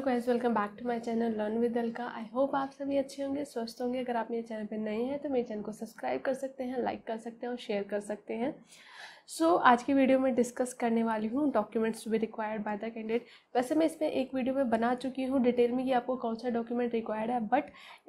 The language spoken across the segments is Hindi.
Hello guys welcome back to my channel learn with Alka I hope आप सभी अच्छे होंगे स्वस्थ होंगे अगर आप मेरे चैनल पर नए हैं तो मेरे चैनल को सब्सक्राइब कर सकते हैं लाइक कर सकते हैं और शेयर कर सकते हैं सो so, आज की वीडियो में डिस्कस करने वाली हूँ documents to be required by the candidate वैसे मैं इसमें एक वीडियो में बना चुकी हूँ डिटेल में कि आपको कौन सा डॉक्यूमेंट रिक्वायर्ड है बट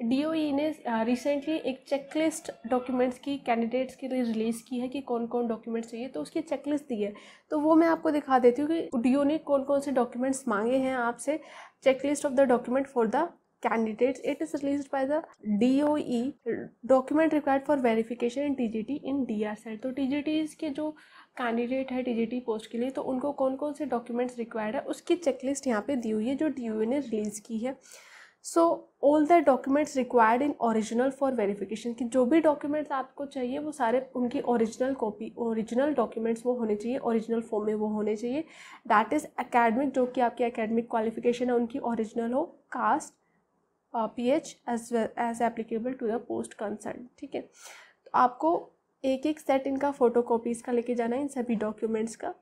डी e ने रिसेंटली एक चेकलिस्ट डॉक्यूमेंट्स की कैंडिडेट्स के लिए रिलीज़ की है कि कौन कौन डॉक्यूमेंट्स चाहिए तो उसकी चेकलिस्ट दी है तो वो मैं आपको दिखा देती हूँ कि डी e ने कौन कौन से डॉक्यूमेंट्स मांगे हैं आपसे checklist of the document for the candidates, it is released by the DOE document required for verification in TGT in DRSET. तो TGT के जो कैंडिडेट है टीजीटी पोस्ट के लिए तो उनको कौन कौन से डॉक्यूमेंट्स रिक्वायर्ड है उसकी चेकलिस्ट यहाँ पे दी हुई है जो डी e ने रिलीज़ की है so all the documents required in original for verification कि जो भी डॉक्यूमेंट्स आपको चाहिए वो सारे उनकी ओरिजिनल कॉपी ओरिजिनल डॉक्यूमेंट्स वो होने चाहिए ओरिजिनल फॉर्म में वो होने चाहिए दैट इज़ अकेडमिक जो कि आपकी अकेडमिक क्वालिफिकेशन है उनकी ओरिजिनल हो caste P H as well as applicable to the post concern ठीक है तो आपको एक एक सेट इनका फ़ोटो कॉपीज़ का लेके जाना है इन सभी डॉक्यूमेंट्स का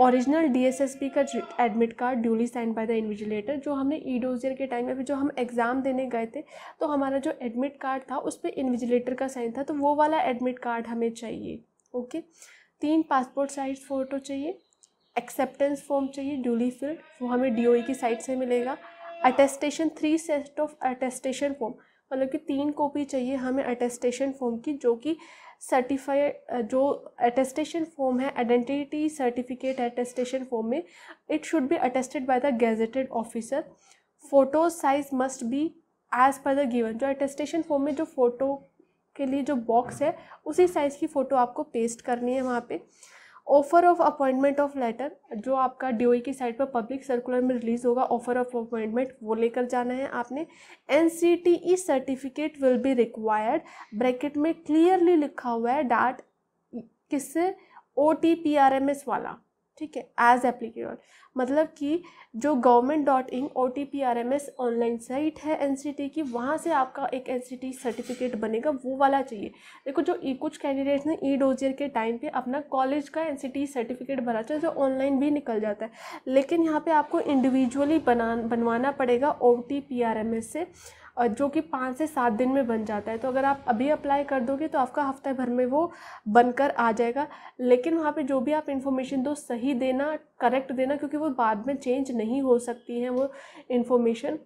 ओरिजिनल बी का admit card duly sign by the invigilator जो हमने ई डोजियर के टाइम में भी जो हम एग्ज़ाम देने गए थे तो हमारा जो एडमिट कार्ड था उस पर इन्विजिलेटर का साइन था तो वो वाला एडमिट कार्ड हमें चाहिए ओके तीन पासपोर्ट साइज फ़ोटो चाहिए एक्सेप्टेंस फॉर्म चाहिए ड्यूली फिल्ड वो हमें डीओई e की साइट से मिलेगा attestation three set of attestation form मतलब कि तीन कॉपी चाहिए हमें अटेस्टेशन फॉर्म की जो कि सर्टिफाई जो अटेस्टेशन फॉर्म है आइडेंटिटी सर्टिफिकेट अटेस्टेशन फॉर्म में it should be attested by the gazetted officer photo size must be as per the given जो अटेस्टेशन फॉर्म में जो फ़ोटो के लिए जो बॉक्स है उसी साइज़ की फ़ोटो आपको पेस्ट करनी है वहाँ पर offer of appointment of letter जो आपका डी e की साइट पर पब्लिक सर्कुलर में रिलीज होगा ऑफर ऑफ अपॉइंटमेंट वो लेकर जाना है आपने N C T E certificate will be required bracket में क्लियरली लिखा हुआ है डाट किससे O T P R M S वाला ठीक है एज एप्लीकेबल मतलब कि जो government dot in O T P R M S online site है एन सी टी की वहाँ से आपका एक एन सी टी सर्टिफिकेट बनेगा वो वाला चाहिए देखो जो कुछ कैंडिडेट्स ने ई डोजियर के टाइम पे अपना कॉलेज का एन सी टी सर्टिफिकेट बना चाहिए जो ऑनलाइन भी निकल जाता है लेकिन यहाँ पर आपको इंडिविजुअली बना बनवाना पड़ेगा O T P R M S से जो कि पाँच से सात दिन में बन जाता है तो अगर आप अभी अप्लाई कर दोगे तो आपका हफ्ते भर में वो बनकर आ जाएगा लेकिन वहाँ पे जो भी आप इन्फॉर्मेशन दो सही देना करेक्ट देना क्योंकि वो बाद में चेंज नहीं हो सकती हैं वो इन्फॉर्मेशन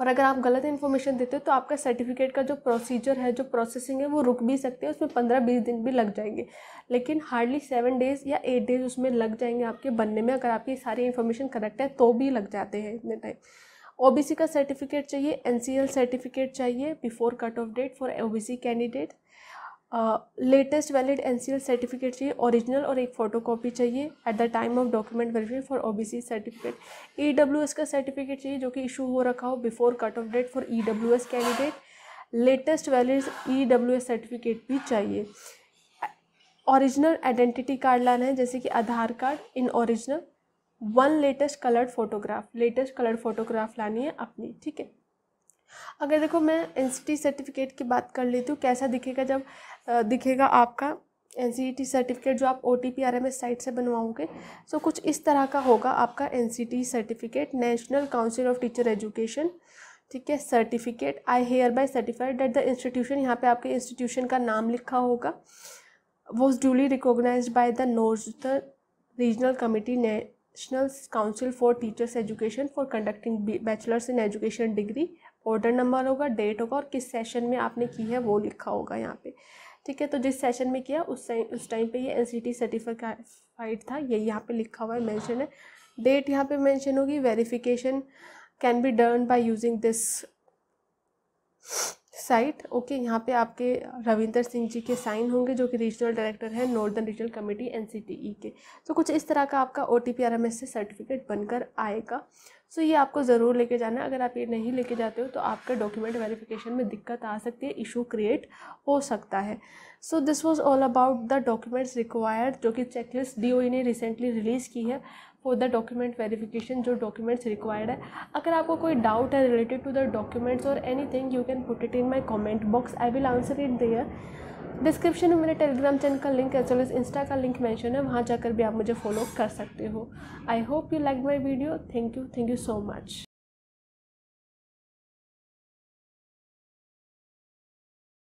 और अगर आप गलत इन्फॉर्मेशन देते हो तो आपका सर्टिफिकेट का जो प्रोसीजर है जो प्रोसेसिंग है वो रुक भी सकती है उसमें पंद्रह बीस दिन भी लग जाएंगे लेकिन हार्डली सेवन डेज़ या एट डेज़ उसमें लग जाएंगे आपके बनने में अगर आपकी सारी इन्फॉर्मेशन करेक्ट है तो भी लग जाते हैं इतने टाइम ओ का सर्टिफिकेट चाहिए एन सर्टिफिकेट चाहिए before cut off date for O candidate latest valid N C L certificate चाहिए ओरिजिनल और एक फ़ोटो कॉपी चाहिए at the time of document verify for O B C certificate E W S का सर्टिफिकेट चाहिए जो कि इशू हो रखा हो before cut off date for E W S candidate latest valid E W S certificate भी चाहिए ओरिजिनल आइडेंटिटी कार्ड लाना है जैसे कि Aadhaar card in original one latest coloured photograph latest coloured photograph लानी है अपनी ठीक है अगर देखो मैं एन सर्टिफिकेट e की बात कर लेती हूँ कैसा दिखेगा जब दिखेगा आपका एन सर्टिफिकेट e जो आप O T P R M S site से बनवाओगे सो कुछ इस तरह का होगा आपका N certificate national council of teacher education ठीक है certificate I hereby certified that the institution यहाँ पे आपके इंस्टीट्यूशन का नाम लिखा होगा वो duly recognize by the north regional committee national council for teachers education for conducting bachelors in education degree order number होगा डेट होगा और किस सेशन में आपने की है वो लिखा होगा यहाँ पे ठीक है तो जिस सेशन में किया उस टाइम उस टाइम पे ये एन सी टी सर्टिफाइड था ये यहाँ पे लिखा हुआ है मेंशन है डेट यहाँ पे मेंशन होगी verification can be done by using this site okay यहाँ पे आपके रविंदर सिंह जी के साइन होंगे जो कि रीजनल डायरेक्टर हैं नॉर्दर्न रीजनल कमेटी एन के तो कुछ इस तरह का आपका ओ टी से सर्टिफिकेट बनकर आएगा सो ये आपको ज़रूर लेके जाना है अगर आप ये नहीं लेके जाते हो तो आपका डॉक्यूमेंट वेरिफिकेशन में दिक्कत आ सकती है इशू क्रिएट हो सकता है so this was all about the documents required जो कि चेकलिस्ट डी e ने रिसेंटली रिलीज़ की है फॉर द डॉक्यूमेंट वेरिफिकेशन जो डॉक्यूमेंट्स रिक्वायर्ड है अगर आपको कोई डाउट है रिलेटेड टू द डॉक्यूमेंट्स और anything you can put it in my comment box I will answer it there description में मेरे टेलीग्राम चैनल का link as well as insta का लिंक मैंशन है वहाँ जाकर भी आप मुझे फॉलो कर सकते हो I hope you like my video thank you thank you so much